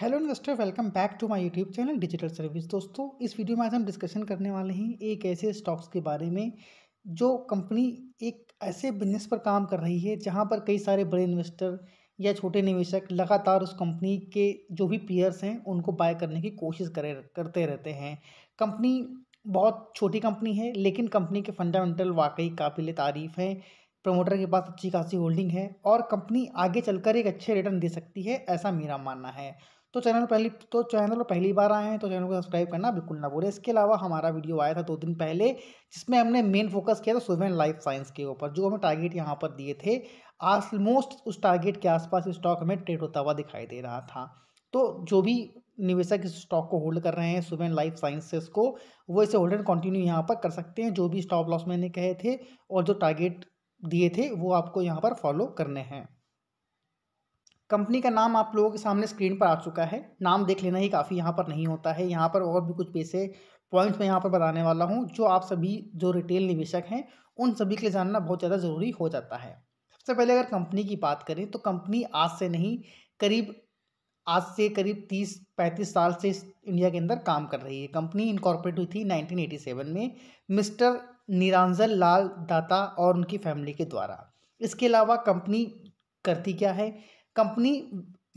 hello investor welcome back to my YouTube channel digital service दोस्तों इस video में आज हम डिस्कशन करने वाले हैं एक ऐसे स्टॉक्स के बारे में जो कंपनी एक ऐसे बिजनेस पर काम कर रही है जहां पर कई सारे बड़े इन्वेस्टर या छोटे निवेशक लगातार उस कंपनी के जो भी पीयर्स हैं उनको बाय करने की कोशिश करे करते रहते हैं कंपनी बहुत छोटी कंपनी है लेकिन कंपनी के फंडामेंटल वाकई काबिल तारीफ़ हैं प्रमोटर के पास अच्छी खासी होल्डिंग है और कंपनी आगे चलकर एक अच्छे रिटर्न दे सकती है ऐसा मेरा मानना है तो चैनल पहली तो चैनल पर पहली बार आए हैं तो चैनल को सब्सक्राइब करना बिल्कुल ना बोले इसके अलावा हमारा वीडियो आया था दो दिन पहले जिसमें हमने मेन फोकस किया था सुवेन लाइफ साइंस के ऊपर जो हमें टारगेट यहाँ पर दिए थे आलमोस्ट उस टारगेट के आसपास स्टॉक हमें ट्रेड होता हुआ दिखाई दे रहा था तो जो भी निवेशक इस स्टॉक को होल्ड कर रहे हैं सुवेन लाइफ साइंसेस को वो इसे होल्ड एंड कंटिन्यू यहाँ पर कर सकते हैं जो भी स्टॉप लॉस मैंने कहे थे और जो टारगेट दिए थे वो आपको यहाँ पर फॉलो करने हैं कंपनी का नाम आप लोगों के सामने स्क्रीन पर आ चुका है नाम देख लेना ही काफ़ी यहाँ पर नहीं होता है यहाँ पर और भी कुछ पैसे पॉइंट्स मैं यहाँ पर बताने वाला हूँ जो आप सभी जो रिटेल निवेशक हैं उन सभी के लिए जानना बहुत ज़्यादा ज़रूरी हो जाता है सबसे पहले अगर कंपनी की बात करें तो कंपनी आज से नहीं करीब आज से करीब तीस पैंतीस साल से इंडिया के अंदर काम कर रही है कंपनी इनकॉर्पोरेट हुई थी नाइनटीन में मिस्टर निरांजल लाल दाता और उनकी फैमिली के द्वारा इसके अलावा कंपनी करती क्या है कंपनी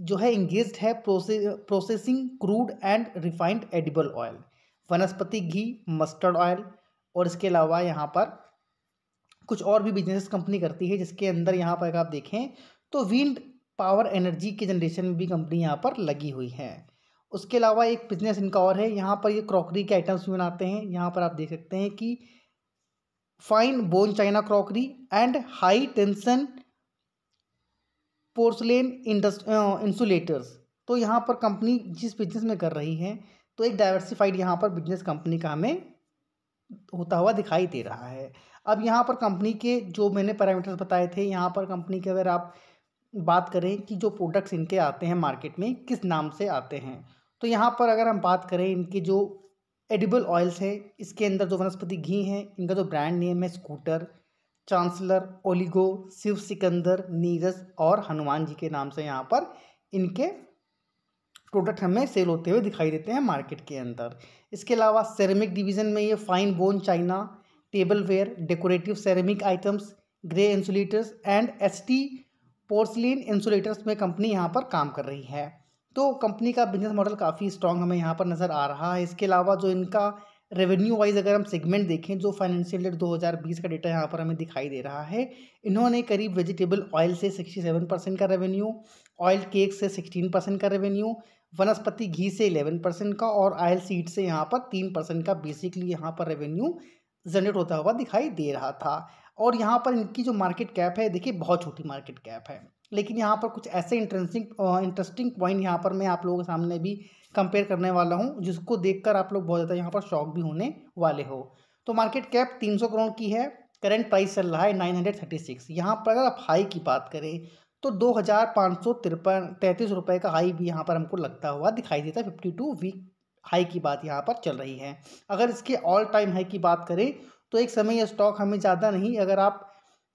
जो है इंगेज है process processing crude and refined edible oil vanaspati ghee mustard oil और इसके अलावा यहाँ पर कुछ और भी बिजनेस कंपनी करती है जिसके अंदर यहाँ पर अगर आप देखें तो विंड पावर एनर्जी के जनरेशन में भी कंपनी यहाँ पर लगी हुई है उसके अलावा एक बिजनेस इनका और है यहाँ पर ये क्रॉकरी के आइटम्स भी बनाते हैं यहाँ पर आप देख सकते हैं कि fine bone china crockery and high tension porcelain industrial insulators तो यहाँ पर कंपनी जिस बिजनेस में कर रही है तो एक डाइवर्सिफाइड यहाँ पर बिजनेस कंपनी का हमें होता हुआ दिखाई दे रहा है अब यहाँ पर कंपनी के जो मैंने पैरामीटर्स बताए थे यहाँ पर कंपनी के अगर आप बात करें कि जो प्रोडक्ट्स इनके आते हैं मार्केट में किस नाम से आते हैं तो यहाँ पर अगर हम बात करें इनके जो एडिबल ऑयल्स हैं इसके अंदर जो वनस्पति घी हैं इनका जो ब्रांड नेम है स्कूटर चांसलर ओलिगो शिव सिकंदर नीरज और हनुमान जी के नाम से यहाँ पर इनके प्रोडक्ट हमें सेल होते हुए दिखाई देते हैं मार्केट के अंदर इसके अलावा सेरेमिक डिवीज़न में ये fine bone china tableware decorative ceramic items grey insulators and S T porcelain insulators में कंपनी यहाँ पर काम कर रही है तो कंपनी का बिजनेस मॉडल काफ़ी स्ट्रॉन्ग हमें यहाँ पर नज़र आ रहा है इसके अलावा जो इनका रेवेन्यू वाइज अगर हम सेगमेंट देखें जो फाइनेंशियल ईयर 2020 का डेटा यहाँ पर हमें दिखाई दे रहा है इन्होंने करीब वेजिटेबल ऑयल से 67 परसेंट का रेवेन्यू ऑयल केक से 16 परसेंट का रेवेन्यू वनस्पति घी से 11 परसेंट का और ऑयल सीड से यहाँ पर तीन परसेंट का बेसिकली यहाँ पर रेवेन्यू जनरेट होता हुआ दिखाई दे रहा था और यहाँ पर इनकी जो मार्केट कैप है देखिए बहुत छोटी मार्केट कैप है लेकिन यहाँ पर कुछ ऐसे इंटरेस्टिंग इंटरेस्टिंग पॉइंट यहाँ पर मैं आप लोगों के सामने भी कंपेयर करने वाला हूँ जिसको देखकर आप लोग बहुत ज़्यादा यहाँ पर शॉक भी होने वाले हो तो मार्केट कैप 300 करोड़ की है करंट प्राइस चल रहा है 936 यहाँ पर अगर आप हाई की बात करें तो दो हज़ार पाँच सौ तिरपन तैंतीस रुपये का हाई भी यहाँ पर हमको लगता हुआ दिखाई देता है फिफ्टी टू वीक हाई की बात यहाँ पर चल रही है अगर इसके ऑल टाइम हाई की बात करें तो एक समय यह स्टॉक हमें ज़्यादा नहीं अगर आप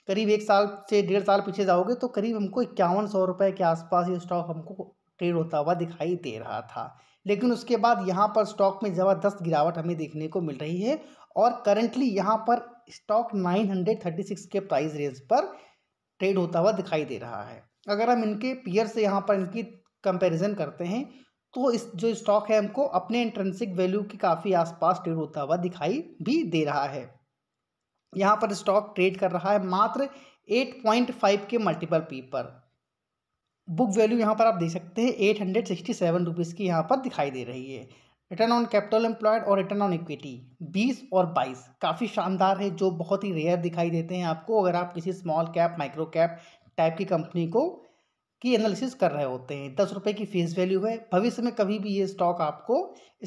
करीब एक साल से डेढ़ साल पीछे जाओगे तो करीब हमको इक्यावन सौ रुपये के आसपास ये स्टॉक हमको ट्रेड होता हुआ दिखाई दे रहा था लेकिन उसके बाद यहाँ पर स्टॉक में ज़बरदस्त गिरावट हमें देखने को मिल रही है और करंटली यहाँ पर स्टॉक 936 के प्राइस रेंज पर ट्रेड होता हुआ दिखाई दे रहा है अगर हम इनके पीयर से यहाँ पर इनकी कंपेरिज़न करते हैं तो इस जो स्टॉक है हमको अपने इंट्रेंसिक वैल्यू के काफ़ी आसपास ट्रेड होता हुआ दिखाई भी दे रहा है यहाँ पर स्टॉक ट्रेड कर रहा है मात्र 8.5 के मल्टीपल पी पर बुक वैल्यू यहाँ पर आप देख सकते हैं eight hundred sixty seven rupees की यहाँ पर दिखाई दे रही है रिटर्न ऑन कैपिटल एम्प्लॉयड और रिटर्न ऑन इक्विटी बीस और बाईस काफ़ी शानदार है जो बहुत ही रेयर दिखाई देते हैं आपको अगर आप किसी small cap micro cap type की कंपनी को की एनालिसिस कर रहे होते हैं दस रुपये की फेस वैल्यू है भविष्य में कभी भी ये स्टॉक आपको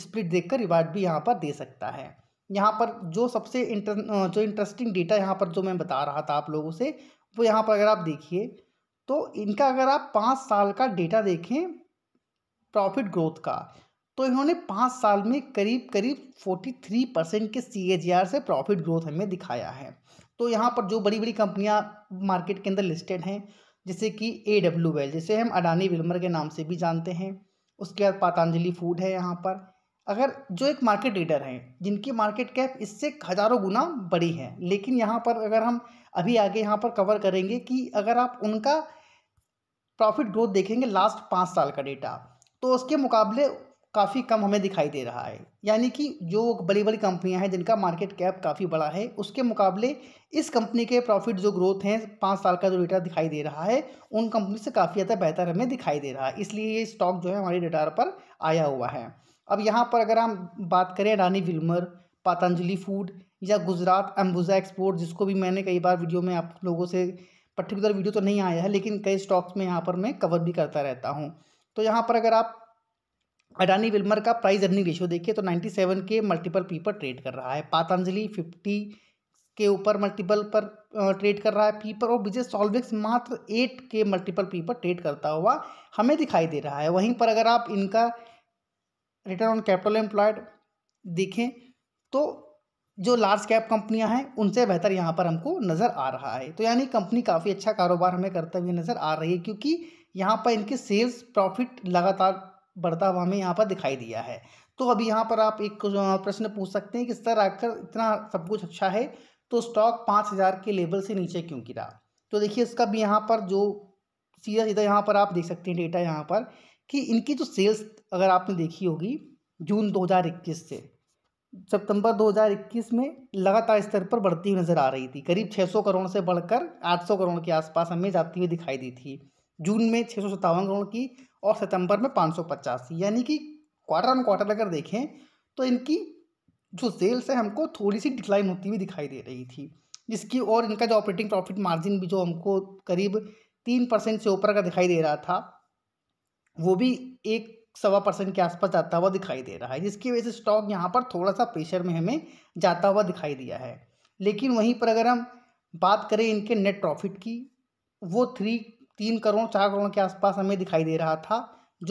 स्प्लिट देखकर रिवार्ड भी यहाँ पर दे सकता है यहाँ पर जो सबसे इंटर जो इंटरेस्टिंग डेटा यहाँ पर जो मैं बता रहा था आप लोगों से वो यहाँ पर अगर आप देखिए तो इनका अगर आप पाँच साल का डेटा देखें प्रॉफिट ग्रोथ का तो इन्होंने पाँच साल में करीब करीब फोर्टी थ्री परसेंट के सी से प्रॉफिट ग्रोथ हमें दिखाया है तो यहाँ पर जो बड़ी बड़ी कंपनियाँ मार्केट के अंदर लिस्टेड हैं जैसे कि ए डब्ल्यू एल जिसे हम अडानी विलमर के नाम से भी जानते हैं उसके बाद पातंजलि फूड है यहाँ पर अगर जो एक मार्केट लीडर हैं जिनकी मार्केट कैप इससे हज़ारों गुना बड़ी है लेकिन यहाँ पर अगर हम अभी आगे यहाँ पर कवर करेंगे कि अगर आप उनका प्रॉफिट ग्रोथ देखेंगे लास्ट पाँच साल का डेटा तो उसके मुकाबले काफ़ी कम हमें दिखाई दे रहा है यानी कि जो बड़ी बड़ी कंपनियां हैं जिनका मार्केट कैप काफ़ी बड़ा है उसके मुकाबले इस कंपनी के प्रॉफिट जो ग्रोथ हैं पाँच साल का जो डेटा दिखाई दे रहा है उन कंपनी से काफ़ी ज़्यादा बेहतर हमें दिखाई दे रहा है इसलिए ये स्टॉक जो है हमारे डेटार पर आया हुआ है अब यहाँ पर अगर हम बात करें रानी विल्मर पतंजलि फूड या गुजरात एम्बुजा एक्सपोर्ट जिसको भी मैंने कई बार वीडियो में आप लोगों से पर्टिकुलर वीडियो तो नहीं आया है लेकिन कई स्टॉक्स में यहाँ पर मैं कवर भी करता रहता हूँ तो यहाँ पर अगर आप अडानी विल्मर का प्राइस अर्निंग रेशियो देखिए तो 97 के मल्टीपल पी पर ट्रेड कर रहा है पातंजलि 50 के ऊपर मल्टीपल पर ट्रेड कर रहा है पी पर और विजय सॉल्विक्स मात्र 8 के मल्टीपल पी पर ट्रेड करता हुआ हमें दिखाई दे रहा है वहीं पर अगर आप इनका रिटर्न ऑन कैपिटल एम्प्लॉयड देखें तो जो लार्ज कैप कंपनियां हैं उनसे बेहतर यहाँ पर हमको नज़र आ रहा है तो यानी कंपनी काफ़ी अच्छा कारोबार हमें करते हुए नज़र आ रही है क्योंकि यहाँ पर इनके सेल्स प्रॉफिट लगातार बढ़ता हुआ हमें यहाँ पर दिखाई दिया है तो अभी यहाँ पर आप एक प्रश्न पूछ सकते हैं कि सर आकर इतना सब कुछ अच्छा है तो स्टॉक पाँच हज़ार के लेवल से नीचे क्यों गिरा तो देखिए इसका भी यहाँ पर जो सीधा सीधा यहाँ पर आप देख सकते हैं डेटा यहाँ पर कि इनकी जो सेल्स अगर आपने देखी होगी जून 2021 से सितंबर 2021 में लगातार स्तर पर बढ़ती हुई नज़र आ रही थी करीब 600 करोड़ से बढ़कर 800 करोड़ के आसपास हमें जाती हुई दिखाई दी थी जून में छः करोड़ की और सितंबर में पाँच यानी कि क्वार्टर ऑन क्वार्टर अगर देखें तो इनकी जो सेल्स है हमको थोड़ी सी डिक्लाइन होती हुई दिखाई दे रही थी जिसकी और इनका जो ऑपरेटिंग प्रॉफिट मार्जिन भी जो हमको करीब तीन परसेंट से ऊपर का दिखाई दे रहा था वो भी एक सवा परसेंट के आसपास जाता हुआ दिखाई दे रहा है जिसकी वजह से स्टॉक यहाँ पर थोड़ा सा प्रेशर में हमें जाता हुआ दिखाई दिया है लेकिन वहीं पर अगर हम बात करें इनके नेट प्रॉफिट की वो थ्री तीन करोड़ चार करोड़ के आसपास हमें दिखाई दे रहा था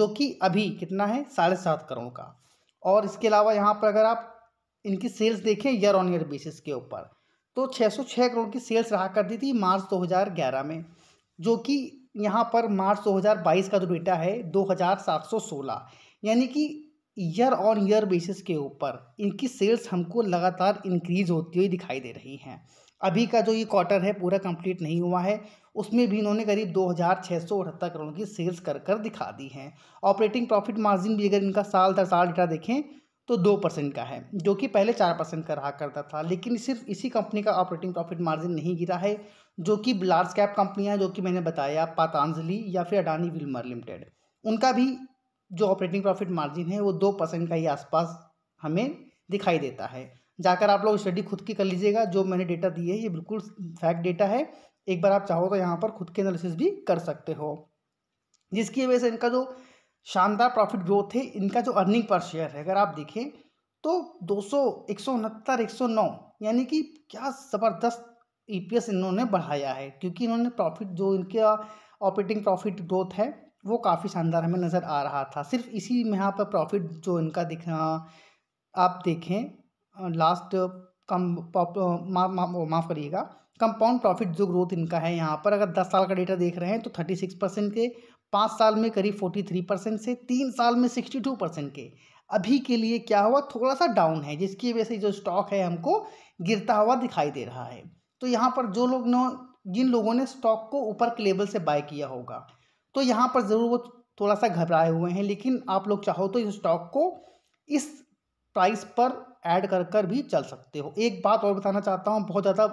जो कि अभी कितना है साढ़े सात करोड़ का और इसके अलावा यहाँ पर अगर आप इनकी सेल्स देखें ईयर ऑन ईयर बेसिस के ऊपर तो 606 करोड़ की सेल्स रहा करती थी मार्च 2011 में जो कि यहाँ पर मार्च 2022 का जो डेटा है 2716 यानी कि ईयर ऑन ईयर बेसिस के ऊपर इनकी सेल्स हमको लगातार इंक्रीज होती हुई दिखाई दे रही हैं अभी का जो ये क्वार्टर है पूरा कंप्लीट नहीं हुआ है उसमें भी इन्होंने करीब दो हज़ार छः सौ अठहत्तर करोड़ की सेल्स कर कर दिखा दी हैं ऑपरेटिंग प्रॉफिट मार्जिन भी अगर इनका साल दर साल डेटा देखें तो दो परसेंट का है जो कि पहले चार परसेंट का रहा करता था लेकिन सिर्फ इसी कंपनी का ऑपरेटिंग प्रॉफिट मार्जिन नहीं गिरा है जो कि लार्ज कैप कंपनियां जो कि मैंने बताया पातांजलि या फिर अडानी विलमर लिमिटेड उनका भी जो ऑपरेटिंग प्रॉफिट मार्जिन है वो दो परसेंट का ही आसपास हमें दिखाई देता है जाकर आप लोग स्टडी खुद की कर लीजिएगा जो मैंने डेटा दिए है ये बिल्कुल फैक्ट डेटा है एक बार आप चाहो तो यहाँ पर खुद के एनालिसिस भी कर सकते हो जिसकी वजह से इनका जो शानदार प्रॉफिट ग्रोथ है इनका जो अर्निंग पर शेयर है अगर आप देखें तो दो सौ एक सौ उनहत्तर एक सौ नौ यानी कि क्या ज़बरदस्त ईपीएस e इन्होंने बढ़ाया है क्योंकि इन्होंने प्रॉफिट जो इनके ऑपरेटिंग प्रॉफिट ग्रोथ है वो काफ़ी शानदार हमें नज़र आ रहा था सिर्फ इसी में यहाँ पर प्रॉफिट जो इनका दिख आप देखें लास्ट कम माफ मा, करिएगा कंपाउंड प्रॉफिट जो ग्रोथ इनका है यहाँ पर अगर दस साल का डेटा देख रहे हैं तो थर्टी सिक्स परसेंट के पाँच साल में करीब फोर्टी थ्री परसेंट से तीन साल में सिक्सटी टू परसेंट के अभी के लिए क्या हुआ थोड़ा सा डाउन है जिसकी वजह से जो स्टॉक है हमको गिरता हुआ दिखाई दे रहा है तो यहाँ पर जो लोग जिन लोगों ने स्टॉक को ऊपर के लेवल से बाय किया होगा तो यहाँ पर ज़रूर वो थोड़ा सा घबराए हुए हैं लेकिन आप लोग चाहो तो इस स्टॉक को इस प्राइस पर ऐड कर कर भी चल सकते हो एक बात और बताना चाहता हूँ बहुत ज़्यादा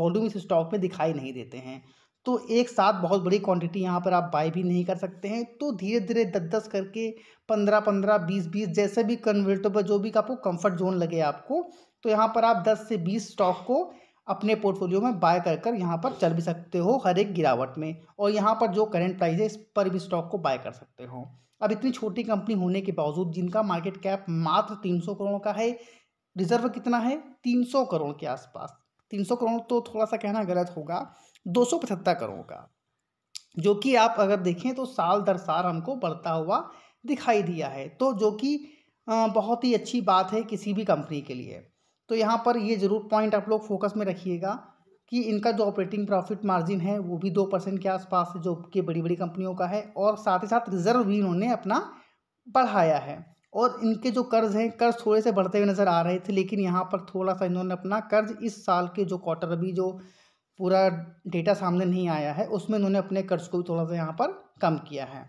वॉल्यूम इस स्टॉक में दिखाई नहीं देते हैं तो एक साथ बहुत बड़ी क्वांटिटी यहाँ पर आप बाय भी नहीं कर सकते हैं तो धीरे धीरे दस दस करके पंद्रह पंद्रह बीस बीस जैसे भी कन्वर्टेबल जो भी आपको कंफर्ट जोन लगे आपको तो यहाँ पर आप दस से बीस स्टॉक को अपने पोर्टफोलियो में बाय कर कर यहाँ पर चल भी सकते हो हर एक गिरावट में और यहाँ पर जो करेंट प्राइस है इस पर भी स्टॉक को बाय कर सकते हो अब इतनी छोटी कंपनी होने के बावजूद जिनका मार्केट कैप मात्र सौ करोड़ का है रिजर्व कितना है सौ करोड़ के आसपास सौ करोड़ तो थोड़ा सा कहना गलत होगा दो करोड़ का जो कि आप अगर देखें तो साल दर साल हमको बढ़ता हुआ दिखाई दिया है तो जो कि बहुत ही अच्छी बात है किसी भी कंपनी के लिए तो यहाँ पर ये ज़रूर पॉइंट आप लोग फोकस में रखिएगा कि इनका जो ऑपरेटिंग प्रॉफिट मार्जिन है वो भी दो परसेंट के आसपास जो कि बड़ी बड़ी कंपनियों का है और साथ ही साथ रिजर्व भी इन्होंने अपना बढ़ाया है और इनके जो कर्ज हैं कर्ज थोड़े से बढ़ते हुए नज़र आ रहे थे लेकिन यहाँ पर थोड़ा सा इन्होंने अपना कर्ज इस साल के जो क्वार्टर अभी जो पूरा डेटा सामने नहीं आया है उसमें इन्होंने अपने कर्ज को भी थोड़ा सा यहाँ पर कम किया है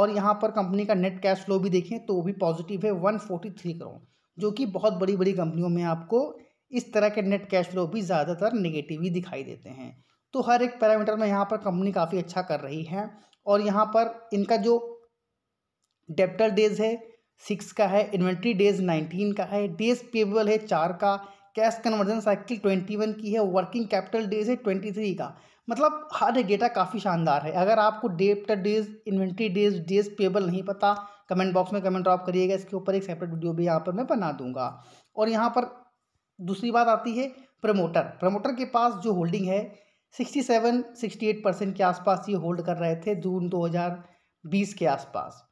और यहाँ पर कंपनी का नेट कैश फ्लो भी देखें तो वो भी पॉजिटिव है वन फोर्टी थ्री करोड़ जो कि बहुत बड़ी बड़ी कंपनियों में आपको इस तरह के नेट कैश फ्लो भी ज़्यादातर नेगेटिव ही दिखाई देते हैं तो हर एक पैरामीटर में यहाँ पर कंपनी काफ़ी अच्छा कर रही है और यहाँ पर इनका जो डेप्टर डेज है सिक्स का है इन्वेंट्री डेज नाइनटीन का है डेज पेबल है चार का cash conversion cycle twenty one की है वर्किंग कैपिटल डेज है ट्वेंटी थ्री का मतलब हर एक डेटा काफ़ी शानदार है अगर आपको debtor days inventory days days payable नहीं पता कमेंट बॉक्स में कमेंट ड्रॉप करिएगा इसके ऊपर एक सेपरेट वीडियो भी यहाँ पर मैं बना दूंगा और यहाँ पर दूसरी बात आती है प्रमोटर प्रमोटर के पास जो होल्डिंग है sixty seven sixty eight percent के आसपास ये होल्ड कर रहे थे जून दो हज़ार बीस के आसपास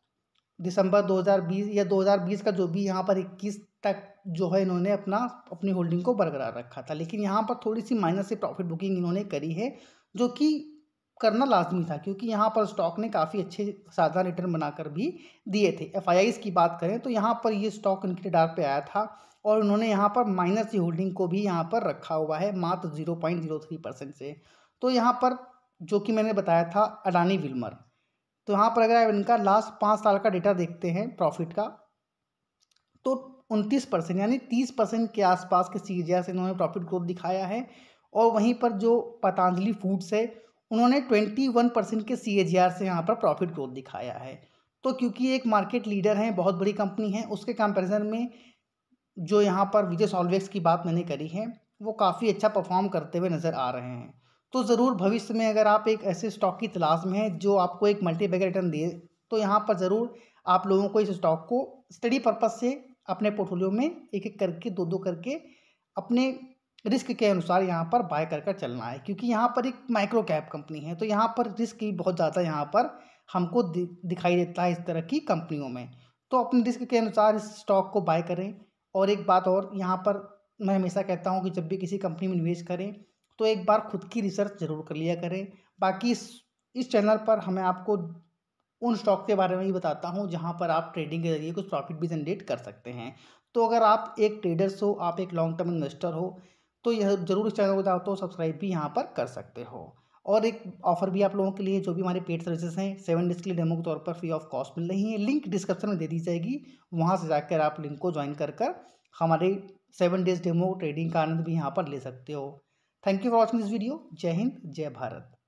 दिसंबर 2020 या 2020 का जो भी यहाँ पर 21 तक जो है इन्होंने अपना अपनी होल्डिंग को बरकरार रखा था लेकिन यहाँ पर थोड़ी सी माइनस से प्रॉफिट बुकिंग इन्होंने करी है जो कि करना लाजमी था क्योंकि यहाँ पर स्टॉक ने काफ़ी अच्छे साझा रिटर्न बनाकर भी दिए थे एफ की बात करें तो यहाँ पर ये स्टॉक इनके डार पे आया था और उन्होंने यहाँ पर माइनस की होल्डिंग को भी यहाँ पर रखा हुआ है मात्र zero point zero three percent से तो यहाँ पर जो कि मैंने बताया था अडानी विल्मर तो यहाँ पर अगर आप इनका लास्ट पाँच साल का डेटा देखते हैं प्रॉफिट का तो उनतीस परसेंट यानी तीस परसेंट के आसपास के सीजिया से इन्होंने प्रॉफिट ग्रोथ दिखाया है और वहीं पर जो पतंजलि फूड्स है उन्होंने ट्वेंटी वन परसेंट के सी से यहाँ पर प्रॉफिट ग्रोथ दिखाया है तो क्योंकि एक मार्केट लीडर हैं बहुत बड़ी कंपनी है उसके कंपेरिज़न में जो यहाँ पर विजय सॉल्वेक्स की बात मैंने करी है वो काफ़ी अच्छा परफॉर्म करते हुए नज़र आ रहे हैं तो ज़रूर भविष्य में अगर आप एक ऐसे स्टॉक की तलाश में हैं जो आपको एक मल्टीपैगर रिटर्न दे तो यहाँ पर ज़रूर आप लोगों को इस स्टॉक को स्टडी पर्पज़ से अपने पोर्टफोलियो में एक एक करके दो दो करके अपने रिस्क के अनुसार यहाँ पर बाय कर कर चलना है क्योंकि यहाँ पर एक माइक्रो कैप कंपनी है तो यहाँ पर रिस्क ही बहुत ज़्यादा यहाँ पर हमको दि, दिखाई देता है इस तरह की कंपनियों में तो अपने रिस्क के अनुसार इस स्टॉक को बाय करें और एक बात और यहाँ पर मैं हमेशा कहता हूँ कि जब भी किसी कंपनी में निवेश करें तो एक बार खुद की रिसर्च ज़रूर कर लिया करें बाकी इस इस चैनल पर हमें आपको उन स्टॉक के बारे में भी बताता हूँ जहाँ पर आप ट्रेडिंग के जरिए कुछ प्रॉफिट भी जनरेट कर सकते हैं तो अगर आप एक ट्रेडर्स हो आप एक लॉन्ग टर्म इन्वेस्टर हो तो यह जरूर इस चैनल को जाओ तो सब्सक्राइब भी यहाँ पर कर सकते हो और एक ऑफर भी आप लोगों के लिए जो भी हमारे पेड सर्विसेज हैं सेवन डेज के लिए डेमो के तौर पर फ्री ऑफ कॉस्ट मिल रही है लिंक डिस्क्रिप्शन में दे दी जाएगी वहाँ से जाकर आप लिंक को ज्वाइन कर कर हमारे सेवन डेज डेमो ट्रेडिंग का आनंद भी यहाँ पर ले सकते हो thank you for watching this video जय हिंद जय भारत